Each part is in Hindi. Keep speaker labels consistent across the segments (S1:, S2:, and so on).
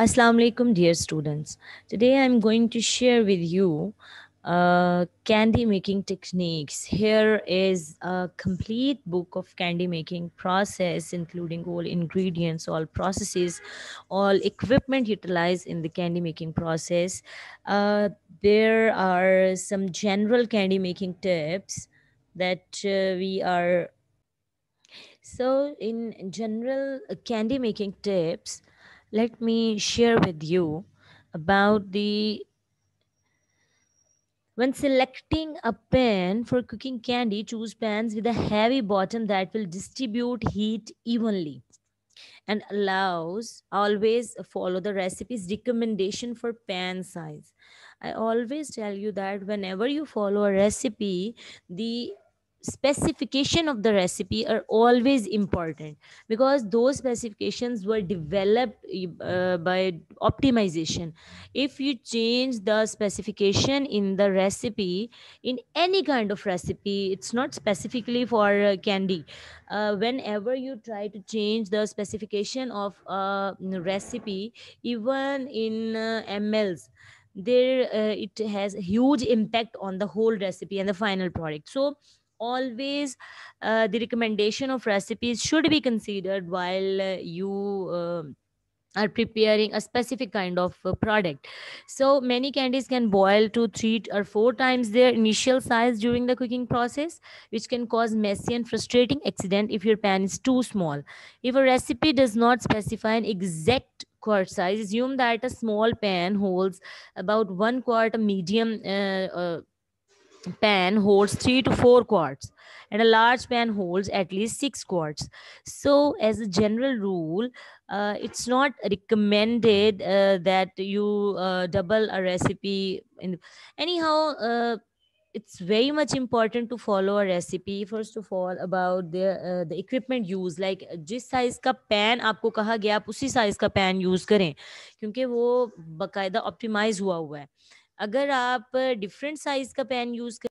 S1: Assalamu alaikum, dear students. Today I'm going to share with you uh, candy making techniques. Here is a complete book of candy making process, including all ingredients, all processes, all equipment utilized in the candy making process. Uh, there are some general candy making tips that uh, we are so in general uh, candy making tips let me share with you about the when selecting a pan for cooking candy, choose pans with a heavy bottom that will distribute heat evenly and allows always follow the recipe's recommendation for pan size. I always tell you that whenever you follow a recipe, the specification of the recipe are always important because those specifications were developed eh, uh, by optimization if you change the specification in the recipe in any kind of recipe it's not specifically for uh, candy uh, whenever you try to change the specification of a mm, recipe even in uh, mls there uh, it has huge impact on the whole recipe and the final product so always uh, the recommendation of recipes should be considered while uh, you uh, are preparing a specific kind of uh, product so many candies can boil to three or four times their initial size during the cooking process which can cause messy and frustrating accident if your pan is too small if a recipe does not specify an exact quart size assume that a small pan holds about one quart a medium uh, uh, pan holds 3 to 4 quarts and a large pan holds at least 6 quarts so as a general rule uh, it's not recommended uh, that you uh, double a recipe in anyhow uh, it's very much important to follow a recipe first of all about the uh, the equipment use like jis size ka pan aapko kaha gaya aap usi size ka pan use kare kyunki wo baqaida optimize hua hua hai अगर आप डिफरेंट साइज का पेन यूज कर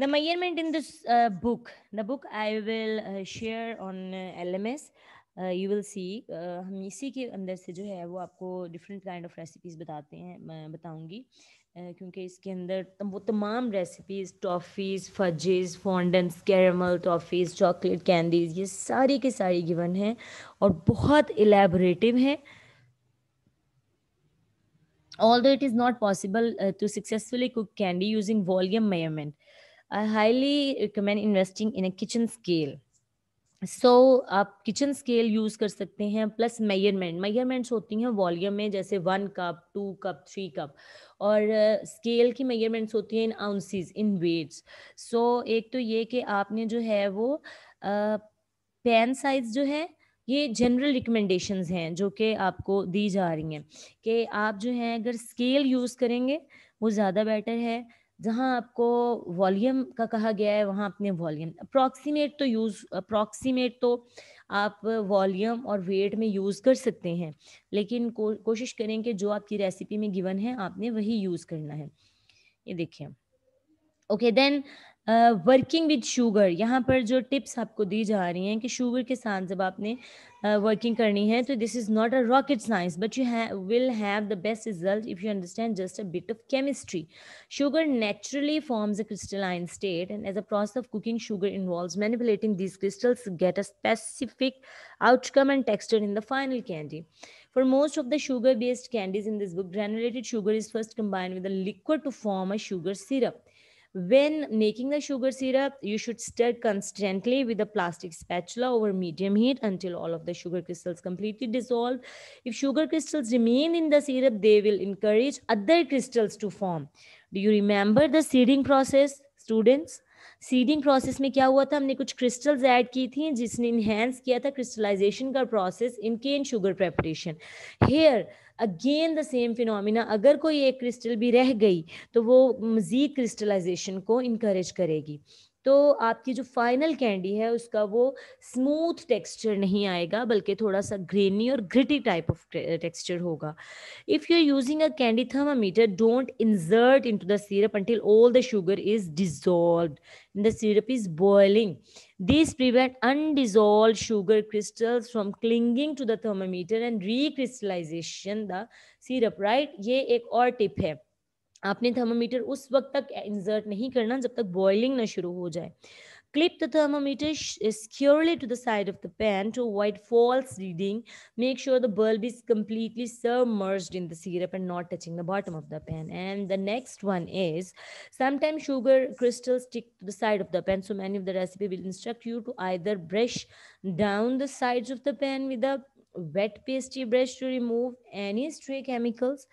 S1: the measurement in this book the book I will share on L M S you will see हम इसी के अंदर से जो है वो आपको डिफरेंट काइंड ऑफ रेसिपीज़ बताते हैं मैं बताऊंगी uh, क्योंकि इसके अंदर वो तमाम recipes toffees fudges fondants caramel toffees chocolate candies ये सारी के सारी गिवन हैं और बहुत एलेबरेटिव हैं Although it is not possible uh, to successfully cook candy using volume measurement, I highly recommend investing in a kitchen scale. So so, आप किचन स्केल यूज़ कर सकते हैं प्लस मेयरमेंट मेयरमेंट्स होती हैं वॉल्यूम में जैसे one cup two cup three cup और स्केल uh, की मेयरमेंट्स होती हैं इन आउंसिस इन वेट्स सो एक तो ये कि आपने जो है वो पैन uh, साइज जो है ये जनरल रिकमेंडेशन हैं जो कि आपको दी जा रही हैं कि आप जो है अगर स्केल यूज़ करेंगे वो ज़्यादा बेटर है जहाँ आपको वॉल्यूम का कहा गया है वहाँ अपने वॉल्यूम अप्रॉक्सीमेट तो यूज़ अप्रॉक्सीमेट तो आप वॉल्यूम और वेट में यूज़ कर सकते हैं लेकिन को, कोशिश करें कि जो आपकी रेसिपी में गिवन है आपने वही यूज़ करना है ये देखिए okay then working with sugar यहाँ पर जो टिप्स आपको दी जा रही हैं कि शुगर के साथ जब आपने वर्किंग uh, करनी है तो this is not a rocket science but you will have the best result if you understand just a bit of chemistry sugar naturally forms a crystalline state and as a process of cooking sugar involve manipulating these crystals get a specific outcome and texture in the final candy For most of the sugar based candies in this book, granulated sugar is first combined with a liquid to form a sugar syrup. When making the sugar syrup, you should stir constantly with a plastic spatula over medium heat until all of the sugar crystals completely dissolve. If sugar crystals remain in the syrup, they will encourage other crystals to form. Do you remember the seeding process, students? Seeding process में क्या हुआ था हमने कुछ क्रिस्टल्स ऐड की थी जिसने इनहेंस किया था क्रिस्टलाइजेशन का process in cane sugar preparation here again the same phenomena अगर कोई एक क्रिस्टल भी रह गई तो वो मज़ीद क्रिस्टलाइजेशन को इनक्रेज करेगी तो आपकी जो फाइनल कैंडी है उसका वो स्मूथ टेक्सचर नहीं आएगा बल्कि थोड़ा सा ग्रेनी और ग्रिटी टाइप ऑफ टेक्सचर होगा if you are using a candy thermometer don't insert into the syrup until all the sugar is dissolve in the syrup is boiling this prevent undissolved sugar crystals from clinging to the thermometer and recrystallization the syrup right ये एक और टिप है आपने थर्मोमीटर उस वक्त तक इंसर्ट नहीं करना जब तक बॉइलिंग ना शुरू हो जाए Clip the thermometer uh, securely to the side of the pan to avoid false reading. Make sure the bulb is completely submerged in the syrup and not touching the bottom of the pan. And the next one is sometimes sugar crystals stick to the side of the pan. So many of the recipe will instruct you to either brush down the sides of the pan with a wet pastry brush to remove any stray chemicals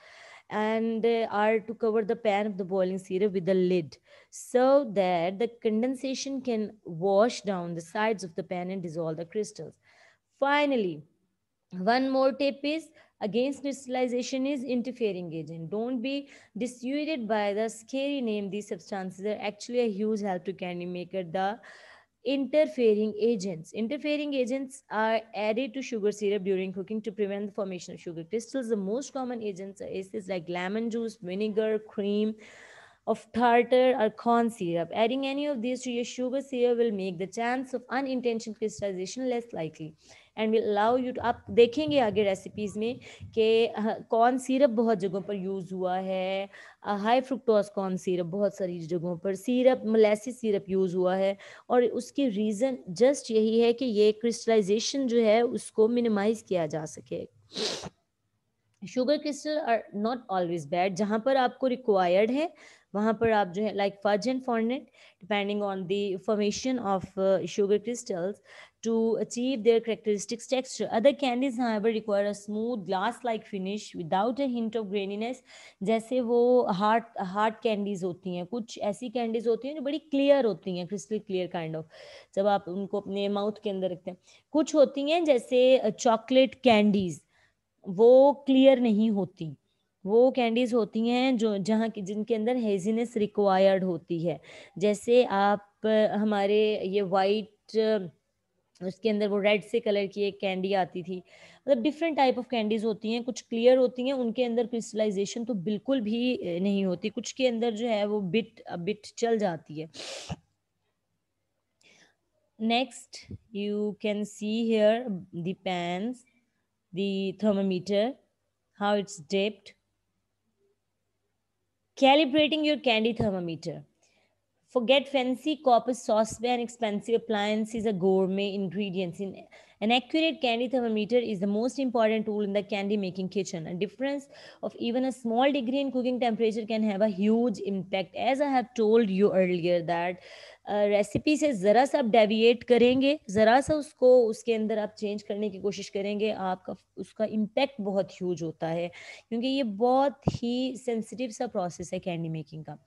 S1: and are to cover the pan of the boiling syrup with the lid so that the condensation can wash down the sides of the pan and dissolve the crystals. Finally, one more tip is against crystallization is interfering agent. Don't be dissuaded by the scary name. These substances are actually a huge help to candy maker. The interfering agents. Interfering agents are added to sugar syrup during cooking to prevent the formation of sugar crystals. The most common agents are acids like lemon juice, vinegar, cream of tartar or corn syrup. Adding any of these to your sugar syrup will make the chance of unintentional crystallization less likely. And will allow you आप देखेंगे आगे रेसिपीज़ में कि कौन सिरप बहुत जगहों पर यूज़ हुआ है हाई फ्रुक्टोज कॉर्न सिरप बहुत सारी जगहों पर सिरप मलेसी सिरप यूज़ हुआ है और उसकी रीज़न जस्ट यही है कि ये क्रिस्टलाइजेशन जो है उसको मिनिमाइज किया जा सके sugar crystal are not always bad जहाँ पर आपको रिक्वायर्ड है वहाँ पर आप जो है like fudge and fondant depending on the formation of sugar crystals to achieve their characteristic texture. Other candies, however, require a smooth glass-like finish without a hint of graininess. जैसे वो hard hard candies होती हैं कुछ ऐसी candies होती हैं जो बड़ी clear होती हैं crystal clear kind of जब आप उनको अपने mouth के अंदर रखते हैं कुछ होती हैं जैसे chocolate candies वो clear नहीं होती वो कैंडीज़ होती हैं जो जहाँ की जिनके अंदर हेजीनेस रिक्वायर्ड होती है जैसे आप हमारे ये वाइट उसके अंदर वो रेड से कलर की एक कैंडी आती थी मतलब डिफरेंट टाइप ऑफ कैंडीज होती हैं कुछ क्लियर होती हैं उनके अंदर क्रिस्टलाइजेशन तो बिल्कुल भी नहीं होती कुछ के अंदर जो है वो बिट बिट चल जाती है next you can see here the thermometer how it's dipped calibrating your candy thermometer Forget fancy copper sauceware and expensive appliances or gourmet ingredients. In an accurate candy thermometer is the most important tool in the candy making kitchen. A difference of even a small degree in cooking temperature can have a huge impact. As I have told you earlier that recipe से ज़रा सा आप डेविएट करेंगे ज़रा सा उसको उसके अंदर आप चेंज करने की कोशिश करेंगे आपका उसका इम्पेक्ट बहुत ह्यूज होता है क्योंकि ये बहुत ही सेंसिटिव सा प्रोसेस है कैंडी मेकिंग का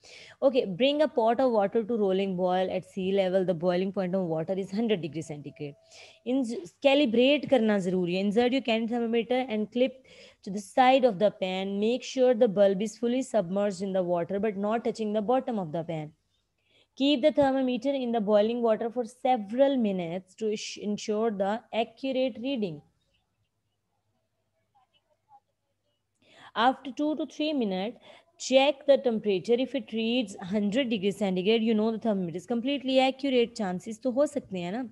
S1: okay bring a pot of water to rolling boil at sea level the boiling point of water is hundred degree centigrade in calibrate करना ज़रूरी है insert you candy thermometer and clip to the side of the pan. Make sure the bulb is fully submerged in the water but not touching the bottom of the pan. Keep the thermometer in the boiling water for several minutes to ensure the accurate reading. After 2 to 3 minutes, check the temperature. If it reads 100 degree centigrade, you know the thermometer is completely accurate. Chances to ho sakte hai na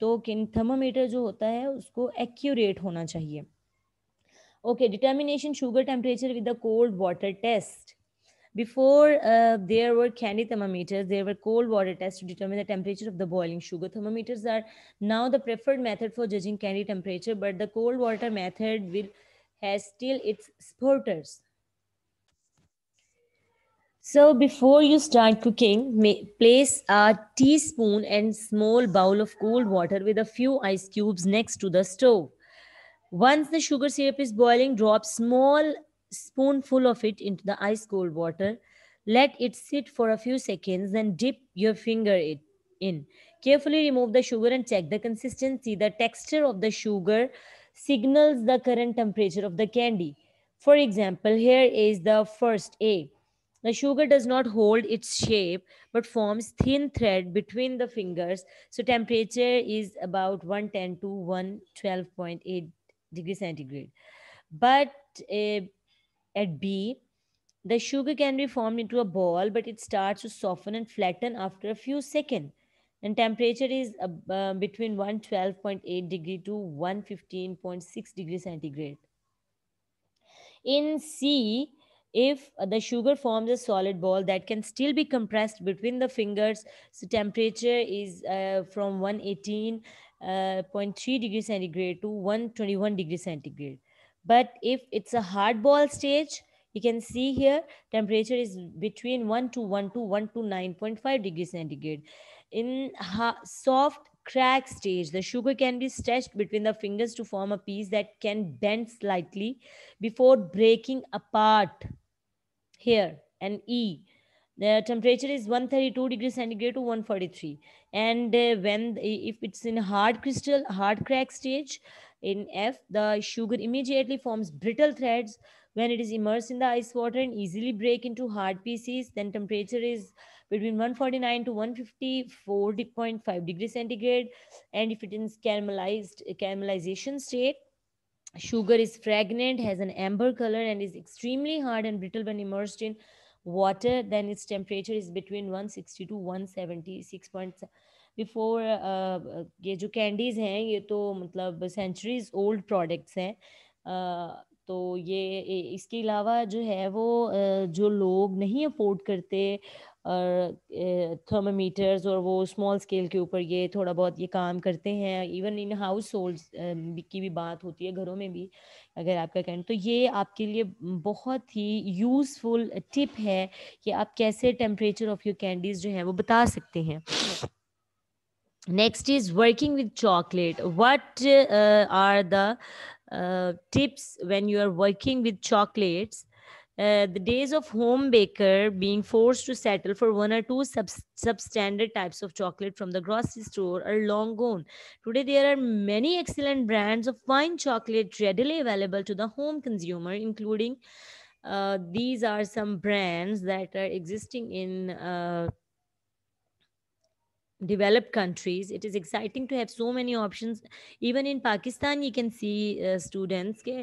S1: to kin thermometer jo hota hai usko accurate hona chahiye Okay, determination sugar temperature with the cold water test. Before uh, there were candy thermometers, there were cold water tests to determine the temperature of the boiling sugar. Thermometers are now the preferred method for judging candy temperature, but the cold water method will has still its supporters. So before you start cooking, place a teaspoon and small bowl of cold water with a few ice cubes next to the stove. Once the sugar syrup is boiling, drop small spoonful of it into the ice cold water. Let it sit for a few seconds, then dip your finger it in. Carefully remove the sugar and check the consistency. The texture of the sugar signals the current temperature of the candy. For example, here is the first A. The sugar does not hold its shape but forms thin thread between the fingers. So temperature is about 110 to 112.8 degrees centigrade. But uh, at B, the sugar can be formed into a ball, but it starts to soften and flatten after a few seconds. And temperature is uh, uh between 112.8 degree to 115.6 degree centigrade. In C, if the sugar forms a solid ball that can still be compressed between the fingers, so temperature is uh, from 118.3 uh, degree centigrade to 121 degree centigrade. But if it's a hard ball stage, you can see here temperature is between 1 to 1 to 1 to 9.5 degrees centigrade. In soft crack stage, the sugar can be stretched between the fingers to form a piece that can bend slightly before breaking apart. Here, an E. The temperature is 132 degrees centigrade to 143. And uh, when if it's in hard crystal, hard crack stage, in F, the sugar immediately forms brittle threads when it is immersed in the ice water and easily break into hard pieces. Then temperature is between 149 to 154.5 degrees centigrade. And if it is caramelized caramelization state, sugar is fragrant, has an amber color and is extremely hard and brittle when immersed in water. Then its temperature is between 160 to 176.7 before uh, ये जो कैंडीज़ हैं ये तो मतलब सेंचुरीज ओल्ड प्रोडक्ट्स हैं तो ये इसके अलावा जो है वो जो लोग नहीं अफोर्ड करते और थर्मामीटर्स और वो स्मॉल स्केल के ऊपर ये थोड़ा बहुत ये काम करते हैं इवन इन हाउस होल्ड की भी बात होती है घरों में भी अगर आपका कहना तो ये आपके लिए बहुत ही यूज़फुल टिप है कि आप कैसे टेम्परेचर ऑफ़ योर कैंडीज़ जो हैं वो बता सकते हैं next is working with chocolate what uh, are the uh, tips when you are working with chocolates uh, the days of home baker being forced to settle for one or two sub- substandard types of chocolate from the grocery store are long gone. Today, there are many excellent brands of fine chocolate readily available to the home consumer, including uh, these are some brands that are existing in uh, developed countries it is exciting to have so many options even in pakistan you can see uh, students ke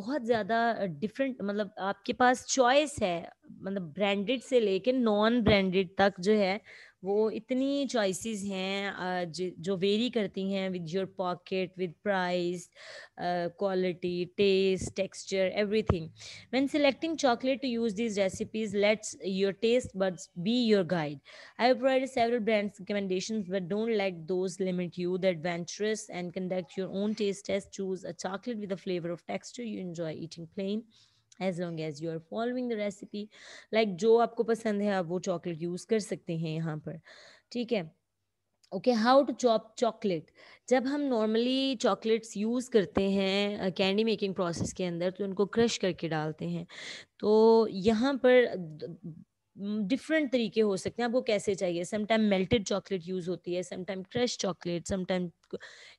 S1: bahut zyada different matlab aapke paas choice hai matlab branded se leke non branded तक जो है वो इतनी चॉइसेस हैं जो वेरी करती हैं with your pocket with price quality taste texture everything when selecting chocolate to use this recipes let's your taste buds be your guide I have provided several brands recommendations but don't let those limit you the adventurous and conduct your own taste test choose a chocolate with a flavor of texture you enjoy eating plain as long as you are following the recipe like जो आपको पसंद है आप वो चॉकलेट यूज़ कर सकते हैं यहाँ पर ठीक है okay how to chop chocolate जब हम नॉर्मली चॉकलेट्स यूज़ करते हैं कैंडी मेकिंग प्रोसेस के अंदर तो उनको क्रश करके डालते हैं तो यहाँ पर डिफरेंट तरीके हो सकते हैं आपको कैसे चाहिए समटाइम मेल्टेड चॉकलेट यूज़ होती है sometime crush chocolate sometime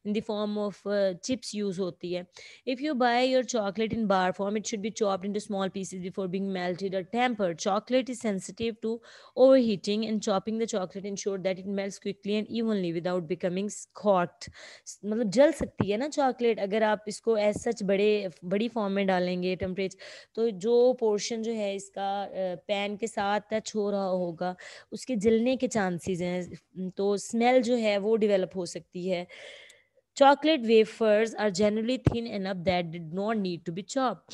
S1: in the form of chips use होती है if you buy your chocolate in bar form it should be chopped into small pieces before being melted और tempered chocolate is sensitive to overheating and chopping the chocolate ensure that it melts quickly and evenly without becoming scorched मतलब जल सकती है ना चॉकलेट अगर आप इसको एज सच बड़े बड़ी फॉर्म में डालेंगे टेम्परेचर तो जो पोर्शन जो है इसका पैन के साथ टच हो रहा होगा उसके जलने के चांसेस हैं तो स्मेल जो है वो डेवलप हो सकती है Chocolate wafers are generally thin enough that did not need to be chopped.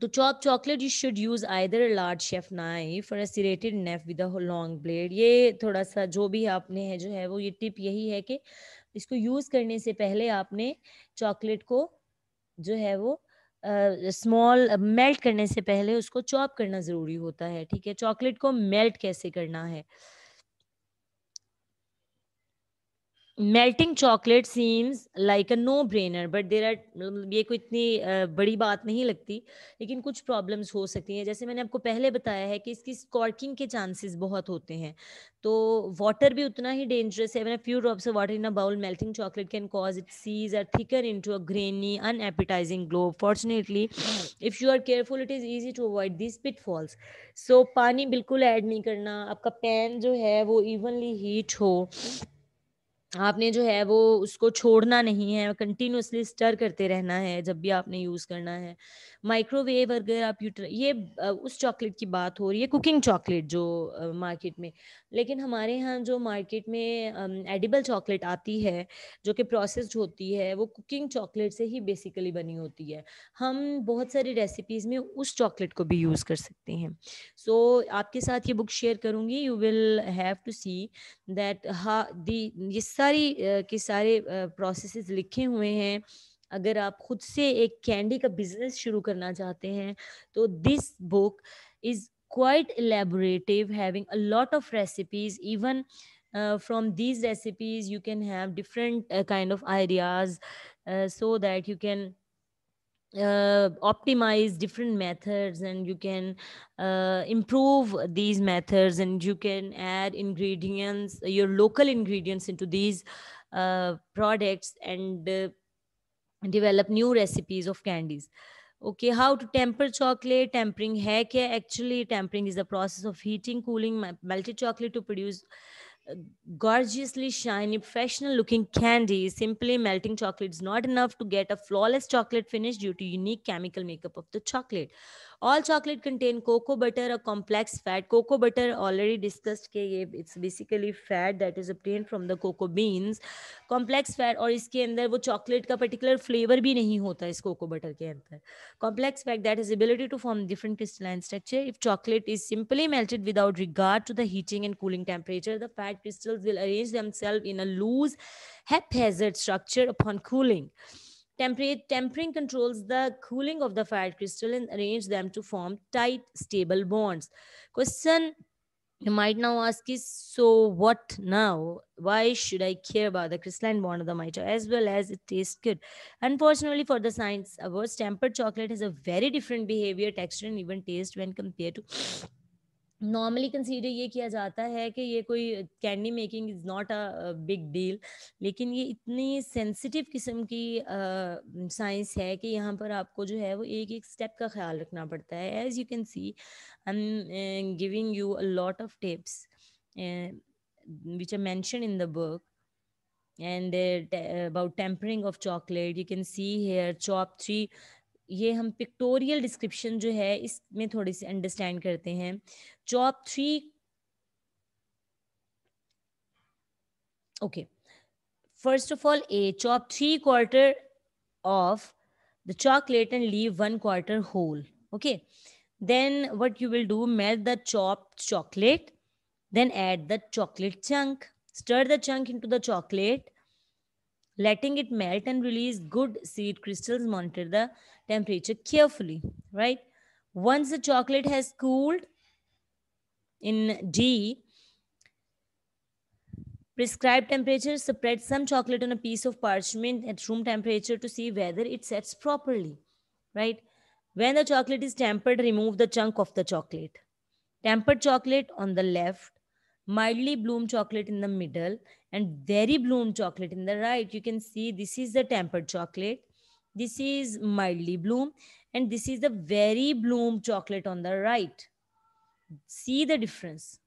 S1: To chop chocolate, you should use either a large chef knife or a serrated knife with a long blade. ये थोड़ा सा जो भी आपने है जो है वो ये टिप यही है कि इसको यूज करने से पहले आपने चॉकलेट को जो है वो स्मॉल uh, मेल्ट करने से पहले उसको चॉप करना ज़रूरी होता है ठीक है चॉकलेट को मेल्ट कैसे करना है melting chocolate seems like a no brainer but there are मतलब ये कोई इतनी बड़ी बात नहीं लगती लेकिन कुछ प्रॉब्लम्स हो सकती हैं जैसे मैंने आपको पहले बताया है कि इसकी स्कॉर्किंग के चांसेस बहुत होते हैं तो वाटर भी उतना ही डेंजरस है few drops of water in a bowl melting chocolate can cause it seize or thicker into a grainy unappetizing glob fortunately if you are careful it is easy to avoid this pitfalls so पानी बिल्कुल ऐड नहीं करना आपका पैन जो है वो इवनली हीट हो आपने जो है वो उसको छोड़ना नहीं है कंटिन्यूसली स्टर करते रहना है जब भी आपने यूज़ करना है माइक्रोवेव अगर आप यूट ये उस चॉकलेट की बात हो रही है कुकिंग चॉकलेट जो मार्केट में लेकिन हमारे यहाँ जो मार्केट में एडिबल चॉकलेट आती है जो कि प्रोसेस्ड होती है वो कुकिंग चॉकलेट से ही बेसिकली बनी होती है हम बहुत सारी रेसिपीज़ में उस चॉकलेट को भी यूज़ कर सकते हैं सो so, आपके साथ ये बुक शेयर करूँगी you will have to see that हा दी ये सारी के सारे प्रोसेस लिखे हुए हैं अगर आप खुद से एक कैंडी का बिजनेस शुरू करना चाहते हैं तो this book is quite elaborative having a lot of recipes even from these recipes you can have different kind of ideas so that you can uh, optimize different methods and you can uh, improve these methods and you can add ingredients uh, your local ingredients into these uh, products and uh, develop new recipes of candies okay how to temper chocolate tempering hair care actually tempering is the process of heating cooling melted chocolate to produce gorgeously shiny, professional looking candy, simply melting chocolate is not enough to get a flawless chocolate finish due to unique chemical makeup of the chocolate. All chocolate contain cocoa butter a complex fat cocoa butter already discussed के ये it's basically fat that is obtained from the cocoa beans complex fat और इसके अंदर वो चॉकलेट का पर्टिकुलर फ्लेवर भी नहीं होता इस कोको बटर के अंदर complex fat that is ability to form different crystalline structure if chocolate is simply melted without regard to the heating and cooling temperature the fat crystals will arrange themselves in a loose haphazard structure upon cooling Temperate, tempering controls the cooling of the fat crystal and arrange them to form tight, stable bonds. Question you might now ask is so what now why should i care about the crystalline bond of the miter as well as it tastes good unfortunately for the science awards tempered chocolate has a very different behavior texture and even taste when compared to normally consider ये किया जाता है कि ये कोई candy making is not a big deal लेकिन ये इतनी सेंसिटिव किस्म की साइंस uh, है कि यहाँ पर आपको जो है वो एक एक स्टेप का ख्याल रखना पड़ता है as you can see I am giving you a lot of tips which are mentioned in the book and about tempering of chocolate you can see here chop three ये हम पिक्टोरियल डिस्क्रिप्शन जो है इसमें थोड़ी सी अंडरस्टैंड करते हैं chop three okay first of all a chop three quarter of the chocolate and leave one quarter whole okay then what you will do melt the chop chocolate then add the chocolate chunk stir the chunk into the chocolate letting it melt and release good seed crystal monitor the temperature carefully, right? Once the chocolate has cooled in D, prescribed temperature, spread some chocolate on a piece of parchment at room temperature to see whether it sets properly, right? When the chocolate is tempered, remove the chunk of the chocolate. Tempered chocolate on the left, mildly bloomed chocolate in the middle, and very bloomed chocolate in the right. You can see this is the tempered chocolate this is mildly bloom and this is the very bloom chocolate on the right. See the difference.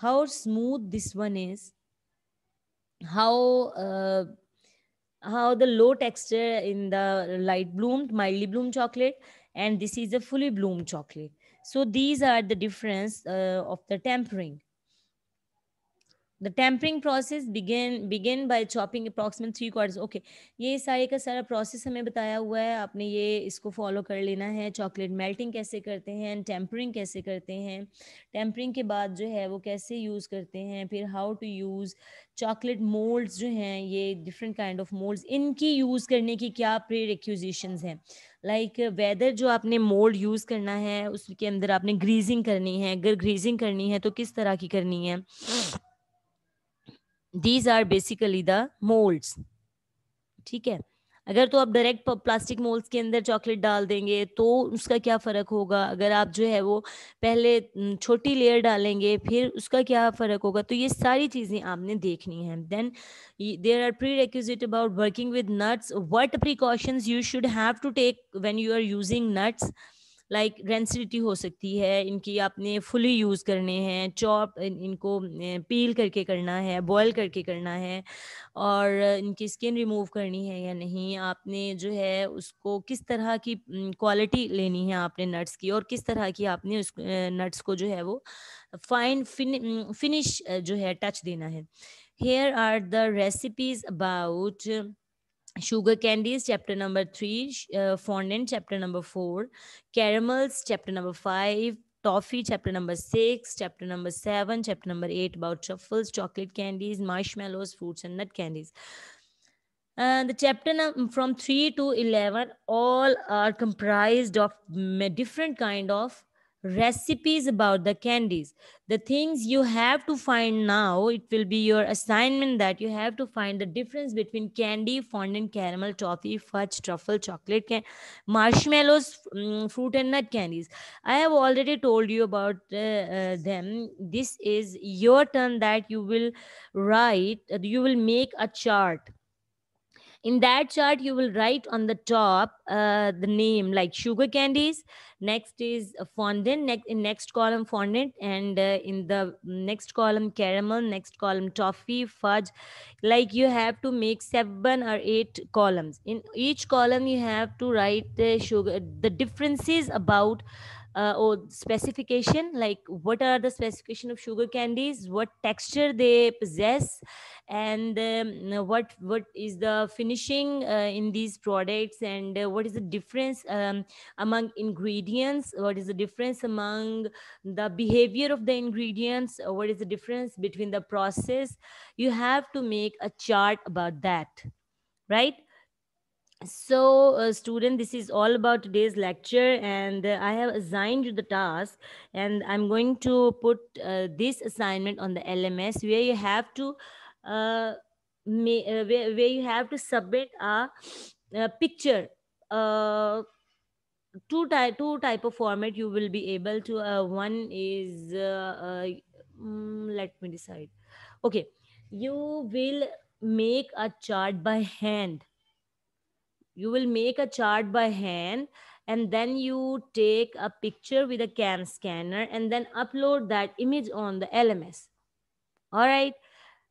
S1: How smooth this one is. How uh, how the low texture in the light bloomed, mildly bloomed chocolate and this is a fully bloomed chocolate. So these are the difference uh, of the tempering. The tempering process begin begin by chopping approximate three quarters okay ये सारे का सारा प्रोसेस हमें बताया हुआ है आपने ये इसको फॉलो कर लेना है चॉकलेट मेल्टिंग कैसे करते हैं टेम्परिंग कैसे करते हैं टेम्परिंग के बाद जो है वो कैसे यूज़ करते हैं फिर how to use chocolate moulds जो हैं ये डिफरेंट काइंड ऑफ मोल्ड्स इनकी यूज़ करने की क्या प्रे रिक्यूजिशन हैं लाइक वेदर जो आपने मोल्ड यूज़ करना है उसके अंदर आपने ग्रीजिंग करनी है अगर ग्रीजिंग करनी है तो किस तरह की करनी है these are basically the moulds ठीक है अगर तो आप डायरेक्ट प्लास्टिक मोल्स के अंदर चॉकलेट डाल देंगे तो उसका क्या फ़र्क होगा अगर आप जो है वो पहले छोटी लेयर डालेंगे फिर उसका क्या फ़र्क होगा तो ये सारी चीज़ें आपने देखनी है then there are prerequisite about working with nuts what precautions you should have to take when you are using nuts like rancidity हो सकती है इनकी आपने फुली यूज़ करने हैं चॉप इनको पील करके करना है बॉयल करके करना है और इनकी स्किन रिमूव करनी है या नहीं आपने जो है उसको किस तरह की क्वालिटी लेनी है आपने नट्स की और किस तरह की आपने उस नट्स को जो है वो फाइन फिनिश जो है टच देना है here are the recipes about sugar candies chapter number 3 uh, fondant chapter number 4 caramels chapter number 5 toffee chapter number 6 chapter number 7 chapter number 8 about truffles chocolate candies marshmallows fruits and nut candies and the chapter from 3 to 11 all are comprised of different kind of recipes about the candies the things you have to find now it will be your assignment that you have to find the difference between candy fondant caramel toffee fudge truffle chocolate can marshmallows um, fruit and nut candies i have already told you about uh, uh, them this is your turn that you will write uh, you will make a chart in that chart you will write on the top uh, the name like sugar candies next is fondant next in next column fondant and uh, in the next column caramel next column toffee fudge like you have to make seven or eight columns in each column you have to write the sugar the differences about uh, or specification like what are the specification of sugar candies what texture they possess and um, what what is the finishing uh, in these products and uh, what is the difference um, among ingredients what is the difference among the behavior of the ingredients what is the difference between the process you have to make a chart about that right so uh, student this is all about today's lecture and uh, i have assigned you the task and i'm going to put uh, this assignment on the lms where you have to uh, may, uh, where, where you have to submit a, a picture uh, two type two type of format you will be able to one is mm, let me decide okay you will make a chart by hand you will make a chart by hand and then you take a picture with a cam scanner and then upload that image on the LMS. All right.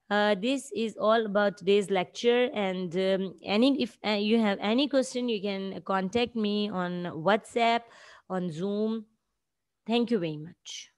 S1: Uh, this is all about today's lecture and um, any if uh, you have any question you can contact me on whatsapp on zoom thank you very much